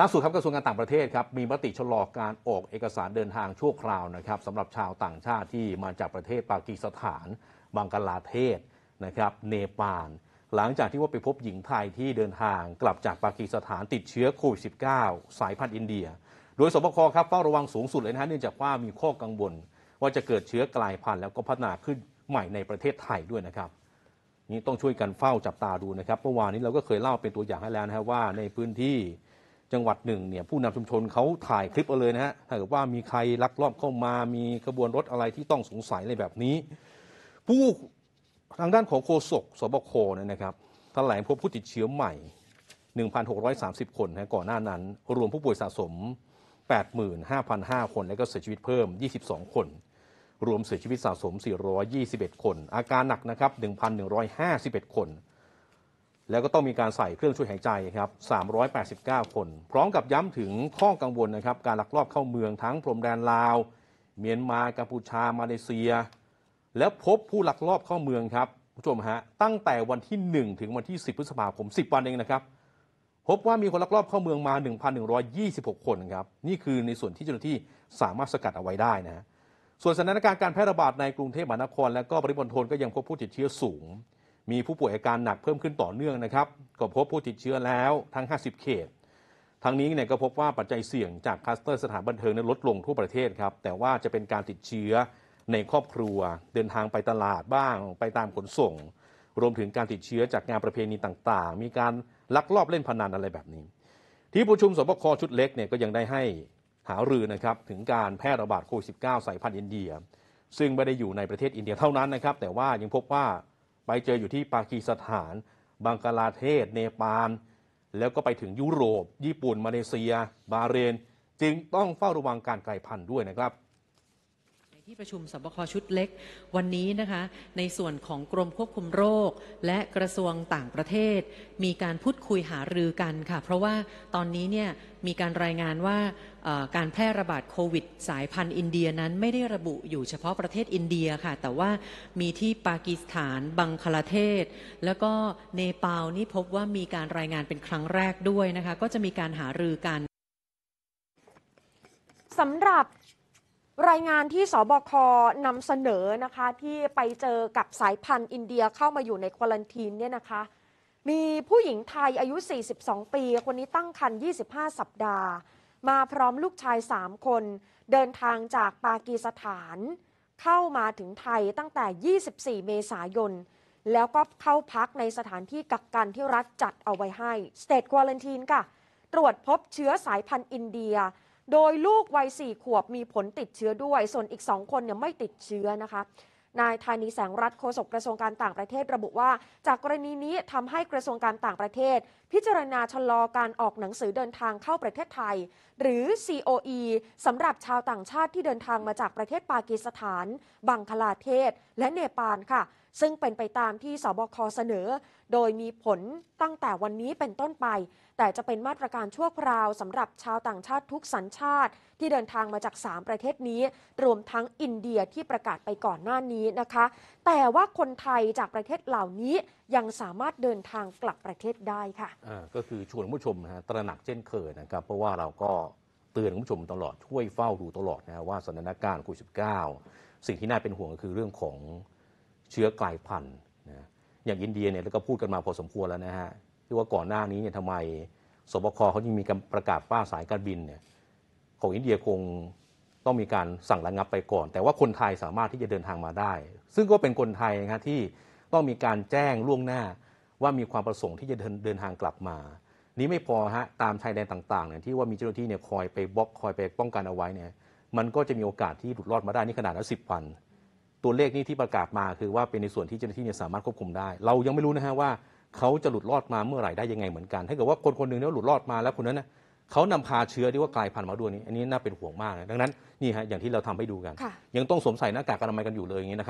ล่าสุดครับกระทรวงการต่างประเทศครับมีมติชะลอการออกเอกสารเดินทางชั่วคราวนะครับสำหรับชาวต่างชาติที่มาจากประเทศปากีสถานบังกลาเทศนะครับเนปาลหลังจากที่ว่าไปพบหญิงไทยที่เดินทางกลับจากปากีสถานติดเชื้อโควิด -19 สายพันธุ์อินเดีย โดยสบคครับเฝ้าระวังสูงสุดเลยนะเนื่องจากว่ามีข้อกังวลว่าจะเกิดเชื้อกลายพันธุ์แล้วก็พัฒนาขึ้นใหม่ในประเทศไทยด้วยนะครับนี่ต้องช่วยกันเฝ้าจับตาดูนะครับเมื่อวานนี้เราก็เคยเล่าเป็นตัวอย่างให้แล้วนะัะว่าในพื้นที่จังหวัดหนึ่งเนี่ยผู้นำชุมชนเขาถ่ายคลิปเอาเลยนะฮะถ้าเกิดว่ามีใครลักลอบเข้ามามีขบวนรถอะไรที่ต้องสงสัยอะไรแบบนี้ ผู้ทางด้านของโฆษกสบคนะครับแถลงพบผู้ติดเชื้อใหม่ 1,630 คนนะก่อนหน้านั้น รวมผู้ป่วยสะสม 85,005คนและก็เสียชีวิตเพิ่ม 22 คน รวมเสียชีวิตสะสม 421 คน อาการหนักนะครับ1,151คนแล้วก็ต้องมีการใส่เครื่องช่วยหายใจครับ 389 คน พร้อมกับย้ำถึงข้อกังวลนะครับการลักลอบเข้าเมืองทั้งพรมแดนลาว เมียนมากัมพูชามาเลเซีย แล้วพบผู้ลักลอบเข้าเมืองครับผู้ชมฮะตั้งแต่วันที่ 1 ถึงวันที่ 10 พฤษภาคม10 วันเองนะครับ พบว่ามีคนลักลอบเข้าเมืองมา 1,126 คนครับนี่คือในส่วนที่เจ้าหน้าที่สามารถสกัดเอาไว้ได้นะส่วนสถานการณ์การแพร่ระบาดในกรุงเทพมหานคร และก็ปริมณฑลก็ยังพบผู้ติดเชื้อสูงมีผู้ป่วยอาการหนักเพิ่มขึ้นต่อเนื่องนะครับ ก็พบผู้ติดเชื้อแล้วทั้ง 50 เขตทั้งนี้เนี่ยก็พบว่าปัจจัยเสี่ยงจากคลัสเตอร์สถานบันเทิงนั้นลดลงทั่วประเทศครับ แต่ว่าจะเป็นการติดเชื้อในครอบครัว เดินทางไปตลาดบ้าง ไปตามขนส่ง รวมถึงการติดเชื้อจากงานประเพณีต่างๆ มีการลักลอบเล่นพนันอะไรแบบนี้ ที่ประชุมสบคชุดเล็กเนี่ยก็ยังได้ให้หารือนะครับถึงการแพร่ระบาดโควิด -19 สายพันธุ์อินเดีย ซึ่งไม่ได้อยู่ในประเทศอินเดียเท่านั้นนะครับ แต่ว่ายังพบว่าไปเจออยู่ที่ปากีสถาน บังกลาเทศ เนปาล แล้วก็ไปถึงยุโรป ญี่ปุ่น มาเลเซีย บาเรนจึงต้องเฝ้าระวังการกลายพันธุ์ด้วยนะครับที่ประชุมสบคชุดเล็กวันนี้นะคะในส่วนของกรมควบคุมโรคและกระทรวงต่างประเทศ มีการพูดคุยหารือกันค่ะ เพราะว่าตอนนี้เนี่ยมีการรายงานว่าการแพร่ระบาดโควิด สายพันธุ์อินเดียนั้นไม่ได้ระบุอยู่เฉพาะประเทศอินเดียค่ะแต่ว่ามีที่ปากีสถานบังคลาเทศ แล้วก็เนปาลนี่พบว่ามีการรายงานเป็นครั้งแรกด้วยนะคะก็จะมีการหารือกันสำหรับรายงานที่สบคนำเสนอนะคะที่ไปเจอกับสายพันธุ์อินเดียเข้ามาอยู่ในควอลันทีนเนี่ยนะคะ มีผู้หญิงไทยอายุ 42 ปี คนนี้ตั้งครรภ์25 สัปดาห์ มาพร้อมลูกชาย 3 คน เดินทางจากปากีสถานเข้ามาถึงไทยตั้งแต่ 24 เมษายน แล้วก็เข้าพักในสถานที่กักกันที่รัฐจัดเอาไว้ให้สเตทควอลันทีนค่ะ ตรวจพบเชื้อสายพันธุ์อินเดียโดยลูกวัยสี่ขวบมีผลติดเชื้อด้วย ส่วนอีกสองคนเนี่ยไม่ติดเชื้อนะคะนายธานีแสงรัฐโฆษกกระทรวงการต่างประเทศระบุว่า จากกรณีนี้ทำให้กระทรวงการต่างประเทศ พิจารณาชะลอการออกหนังสือเดินทางเข้าประเทศไทย หรือ COE สำหรับชาวต่างชาติที่เดินทางมาจากประเทศปากีสถาน บังคลาเทศ และเนปาลค่ะซึ่งเป็นไปตามที่สบคเสนอ โดยมีผลตั้งแต่วันนี้เป็นต้นไป แต่จะเป็นมาตรการชั่วคราวสำหรับชาวต่างชาติทุกสัญชาติ ที่เดินทางมาจาก 3 ประเทศนี้รวมทั้งอินเดียที่ประกาศไปก่อนหน้านี้นะคะ แต่ว่าคนไทยจากประเทศเหล่านี้ยังสามารถเดินทางกลับประเทศได้ค่ะะก็คือชวนผู้ชมนะตระหนักเช่นเคยนะครับ เพราะว่าเราก็เตือนผู้ชมตลอดช่วยเฝ้าดูตลอดนะว่าสถานการณ์โควิดสิสิ่งที่น่าเป็นห่วงก็คือเรื่องของเชื้อกลายพันธุ์นะอย่างอินเดียเนี่ยก็พูดกันมาพอสมควรแล้วนะฮะที่ว่าก่อนหน้านี้เนี่ยทำไมสบคเขายังมีการประกาศป้าสายการบินเนี่ยของอินเดียคงต้องมีการสั่งระงับไปก่อน แต่ว่าคนไทยสามารถที่จะเดินทางมาได้ ซึ่งก็เป็นคนไทยนะที่ต้องมีการแจ้งล่วงหน้าว่ามีความประสงค์ที่จะเดินเดินทางกลับมา นี้ไม่พอฮะตามชายแดนต่างๆเนี่ยที่ว่ามีเจ้าหน้าที่เนี่ยคอยไปบล็อกคอยไปป้องกันเอาไว้เนี่ยมันก็จะมีโอกาสที่หลุดรอดมาได้นี่ขนาดแล้วสิบวันตัวเลขนี้ที่ประกาศมาคือว่าเป็นในส่วนที่เจ้าหน้าที่สามารถควบคุมได้ เรายังไม่รู้นะฮะว่า เขาจะหลุดรอดมาเมื่อไหร่ได้ยังไงเหมือนกันถ้าเกิดว่าคนคนหนึ่งเนี่ยหลุดรอดมาแล้วคนนั้นนะเขานำพาเชื้อที่ว่ากลายพันธุ์มาด้วยนี้อันนี้น่าเป็นห่วงมากนะดังนั้นนี่ฮะอย่างที่เราทำให้ดูกัน ยังต้องสวมใส่หน้ากากอนามัยกันอยู่เลยอย่างนี้นะครับ